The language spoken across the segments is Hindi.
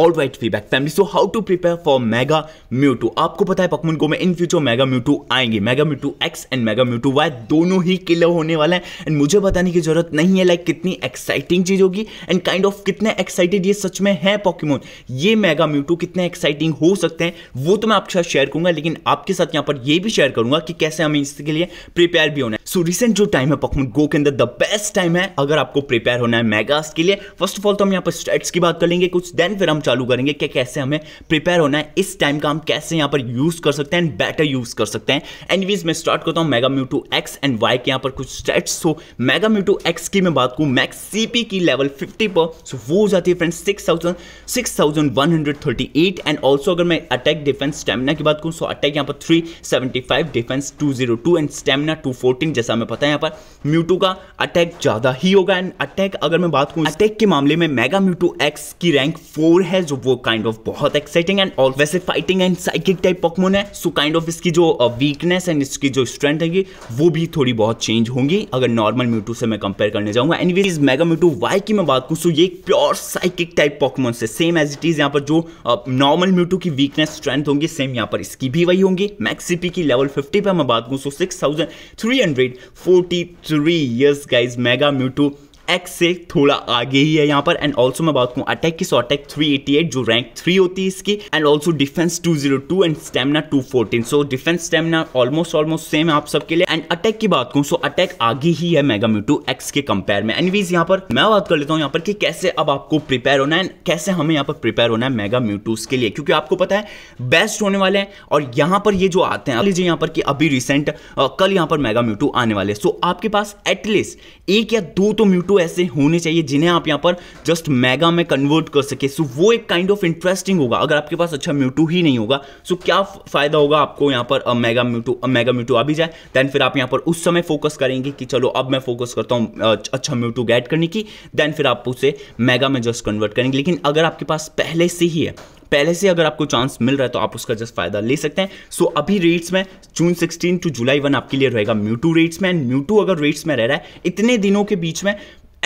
all right feedback family so how to prepare for mega Mewtwo आपको पता है पकमन को में इन फ्यूचर मेगा म्यूटू आएंगे mega Mewtwo X and mega Mewtwo Y दोनों ही किलर होने वाला है एंड मुझे बताने की जरूरत नहीं है लाइक like, कितनी एक्साइटिंग चीज होगी एंड काइंड ऑफ कितने एक्साइटेड ये सच में है पॉक्यूमोन ये मेगा म्यूटू कितने एक्साइटिंग हो सकते हैं वो तो मैं आपके साथ शेयर करूंगा लेकिन आपके साथ यहाँ पर यह भी शेयर करूंगा कि कैसे हमें इसके लिए प्रिपेयर भी होना है सो रिसेंट जो टाइम है पॉकमोन गो के अंदर द बेस्ट टाइम है अगर आपको प्रिपेयर होना है मेगास्ट के लिए फर्स्ट ऑफ ऑल तो हम यहाँ पर स्टेट्स की बात कर लेंगे कुछ देन फिर हम चालू करेंगे कि कैसे हमें प्रिपेयर होना है इस टाइम का हम कैसे यहाँ पर यूज कर सकते हैं बेटर यूज कर सकते हैं एनीवेज मैं स्टार्ट करता हूँ mega Mewtwo X and Y के यहाँ पर कुछ stats so mega Mewtwo X की मैं बात करूँ मैक्स सीपी की लेवल फिफ्टी पर सो वो हो जाती है friends six thousand six thousand one hundred thirty eight and also अगर मैं अटैक डिफेंस स्टेमिना की बात करूँ सो अटैक यहाँ पर three seventy five defence two zero two and stamina two fourteen जैसा हमें पता है यहाँ पर म्यूटू का अटैक ज़्यादा ही होगा एंड अटैक अगर मैं बात करूँ अटैक के मामले में मेगा म्यूटू एक्स की रैंक फोर है जो वो काइंड ऑफ बहुत एक्साइटिंग एंड ऑल वैसे fighting and psychic type Pokemon है सो काइंड ऑफ इसकी जो वीकनेस uh, एंड इसकी जो स्ट्रेंथ है वो भी थोड़ी बहुत चेंज होंगी अगर नॉर्मल म्यूटू से मैं कंपेयर करने जाऊंगा वेज मेगा म्यूटू वाई की मैं बात करूँ सो ये प्योर साइकिक टाइप पॉकमोन से सेम एज इट इज यहाँ पर जो नॉर्मल uh, म्यूटू की वीकनेस स्ट्रेंथ होंगी सेम यहाँ पर इसकी भी वही होंगी मैक्सीपी की लेवल फिफ्टी पर मैं बात करूँ so six thousand three hundred 43 years guys mega mewtwo X से थोड़ा आगे ही है यहाँ पर एंड ऑल्सो मैं बात करूँ अटैक की सो अटैक एट जो रैंक थ्री होती है इसकी and also defence two zero two and stamina two fourteen so defence stamina almost almost same है आप सबके लिए एंड अटैक की बात करूँ सो अटैक आगे ही है मेगा म्यूटू एक्स के कंपेयर में एंड वीज यहाँ पर मैं बात कर लेता हूँ यहाँ पर कि कैसे अब आपको प्रिपेयर होना है एंड कैसे हमें यहाँ पर प्रिपेयर होना है मेगा म्यूटूस के लिए क्योंकि आपको पता है बेस्ट होने वाले हैं और यहाँ पर ये जो आते हैं लीजिए यहाँ पर कि अभी रिसेंट कल यहाँ पर मेगा म्यूटू आने वाले सो आपके पास एटलीस्ट एक या दो तो म्यूटू वीडियो ऐसे होने चाहिए जिन्हें आप यहाँ पर जस्ट मेगा में कन्वर्ट कर सके सो वो एक काइंड ऑफ इंटरेस्टिंग होगा अगर आपके पास अच्छा म्यूटू ही नहीं होगा सो क्या फायदा होगा आपको यहाँ पर मेगा म्यूटू मेगा म्यूटू आ भी जाए देन फिर आप यहाँ पर उस समय फोकस करेंगे कि चलो अब मैं फोकस करता हूँ अच्छा म्यूटू गैड करने की देन फिर आप उसे मेगा में जस्ट कन्वर्ट करेंगे लेकिन अगर आपके पास पहले से ही है पहले से अगर आपको चांस मिल रहा है तो आप उसका जस्ट फायदा ले सकते हैं सो so, अभी रेट्स में जून 16 टू जुलाई 1 आपके लिए रहेगा म्यूटू रेट्स में एंड म्यूटू अगर रेट्स में रह रहा है इतने दिनों के बीच में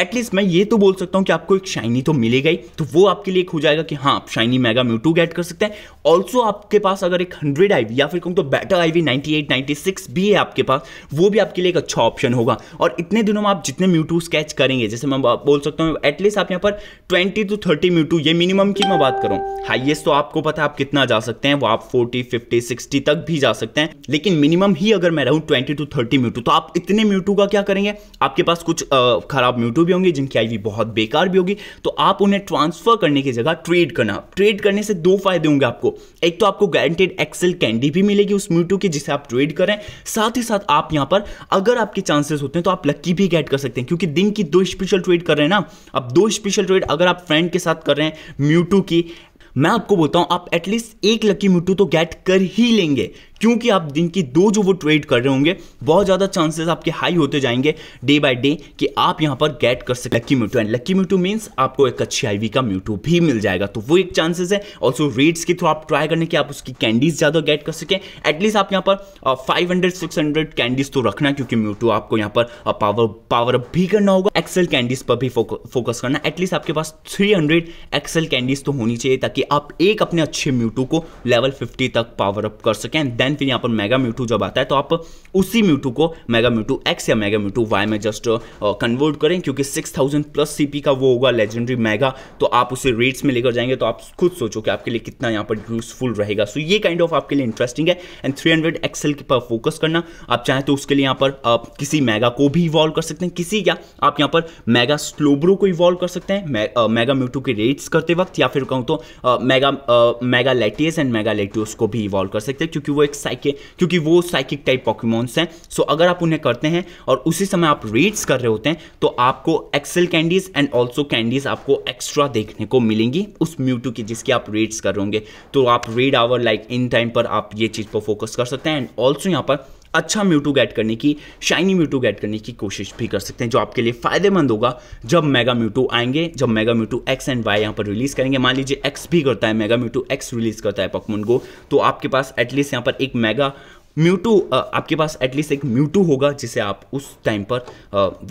एटलीस्ट मैं ये तो बोल सकता हूँ कि आपको एक शाइनी तो मिलेगा ही तो वो आपके लिए हो जाएगा कि हाँ आप शाइनी मेगा म्यूटू गेट कर सकते हैं ऑल्सो आपके पास अगर एक हंड्रेड आई या फिर कहूँ तो बेटर आई वी भी है आपके पास वो भी आपके लिए एक अच्छा ऑप्शन होगा और इतने दिनों में आप जितने म्यूटू स्केच करेंगे जैसे मैं बोल सकता हूँ एटलीस्ट आप यहाँ पर ट्वेंटी टू थर्टी म्यूटू ये मिनिमम की मैं बात करूँ हाइएस्ट तो आपको पता है आप कितना जा सकते हैं वो आप फोर्टी फिफ्टी सिक्सटी तक भी जा सकते हैं लेकिन मिनिमम ही अगर मैं रहूँ ट्वेंटी टू थर्टी म्यूटू तो आप इतने म्यूटू का क्या करेंगे आपके पास कुछ खराब म्यूटू भी होंगे जिनकी आई वी बहुत बेकार भी होगी तो आप उन्हें ट्रांसफर करने की जगह ट्रेड करना ट्रेड करने से दो फायदे होंगे आपको एक तो आपको गारंटेड एक्सेल कैंडी भी मिलेगी उस म्यूटू की जिसे आप ट्रेड करें साथ ही साथ आप यहां पर अगर आपके चांसेस होते हैं तो आप लक्की भी गेट कर सकते हैं क्योंकि दिन की दो स्पेशल ट्रेड कर रहे हैं ना अब दो स्पेशल ट्रेड अगर आप फ्रेंड के साथ कर रहे हैं म्यूटू की मैं आपको बोलता हूं आप एटलीस्ट एक लकी म्यूटू तो गेट कर ही लेंगे क्योंकि आप दिन की दो जो वो ट्रेड कर रहे होंगे बहुत ज़्यादा चांसेस आपके हाई होते जाएंगे डे बाय डे कि आप यहाँ पर गेट कर सकते lucky Mewtwo and lucky Mewtwo means आपको एक अच्छी आईवी का म्यूटू भी मिल जाएगा तो वो एक चांसेस है ऑल्सो तो रेट्स के थ्रू आप ट्राई करने की आप उसकी कैंडीज ज़्यादा गेट कर सकें एटलीस्ट आप यहाँ पर five hundred six hundred candies तो रखना क्योंकि म्यूटू आपको यहाँ पर पावर पावर अप भी करना होगा एक्सेल कैंडीज पर भी फोकस करना एटलीस्ट आपके पास थ्री हंड्रेड एक्सेल कैंडीज तो होनी चाहिए ताकि आप एक अपने अच्छे म्यूटू को लेवल फिफ्टी तक पावर अप कर सकें एंड देन देन फिर यहाँ पर मेगा म्यूटू जब आता है तो आप उसी म्यूटू को मेगा म्यूटू एक्स या मेगा म्यूटू वाई में जस्ट कन्वर्ट uh, करें क्योंकि सिक्स थाउजेंड प्लस सी का वो होगा लेजेंडरी मेगा तो आप उसे रेट्स में लेकर जाएंगे तो आप खुद सोचो कि आपके लिए कितना यहाँ पर यूजफुल रहेगा सो so, ये काइंड kind ऑफ of आपके लिए इंटरेस्टिंग है एंड थ्री हंड्रेड एक्सएल के पर फोकस करना आप चाहें तो उसके लिए यहाँ पर आप किसी मेगा को भी इवॉल्व कर सकते हैं किसी या आप यहाँ पर मेगा स्लोब्रो को इवॉल्व कर सकते हैं मेगा म्यूटू uh, के रेट्स करते वक्त या फिर कहूँ तो mega mega Latias and mega Latios को भी इवॉल्व कर सकते हैं क्योंकि वो एक साइकिक क्योंकि वो साइकिक टाइप पॉक्यूमोन्स हैं सो अगर आप उन्हें करते हैं और उसी समय आप रीड्स कर रहे होते हैं तो आपको XL candies and also candies आपको एक्स्ट्रा देखने को मिलेंगी उस म्यूटू की जिसकी आप रीड्स कर रहे होंगे तो आप raid hour like in time पर आप ये चीज़ पर फोकस कर सकते हैं एंड ऑल्सो यहाँ पर अच्छा म्यूटू गेट करने की शाइनी म्यूटू गेट करने की कोशिश भी कर सकते हैं जो आपके लिए फायदेमंद होगा जब मेगा म्यूटू आएंगे जब mega Mewtwo X and Y यहाँ पर रिलीज करेंगे मान लीजिए एक्स भी करता है मेगा म्यूटू एक्स रिलीज करता है पकमुन को तो आपके पास एटलीस्ट यहाँ पर एक मेगा म्यूटू आपके पास एटलीस्ट एक म्यूटू होगा जिसे आप उस टाइम पर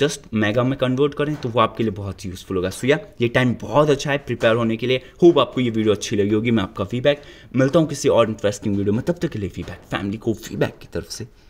जस्ट मेगा में कन्वर्ट करें तो वो आपके लिए बहुत यूज़फुल होगा सो या ये टाइम बहुत अच्छा है प्रिपेयर होने के लिए होप आपको ये वीडियो अच्छी लगी होगी मैं आपका फीडबैक मिलता हूँ किसी और इंटरेस्टिंग वीडियो में तब तक के लिए फीडबैक फैमिली को फीडबैक की तरफ से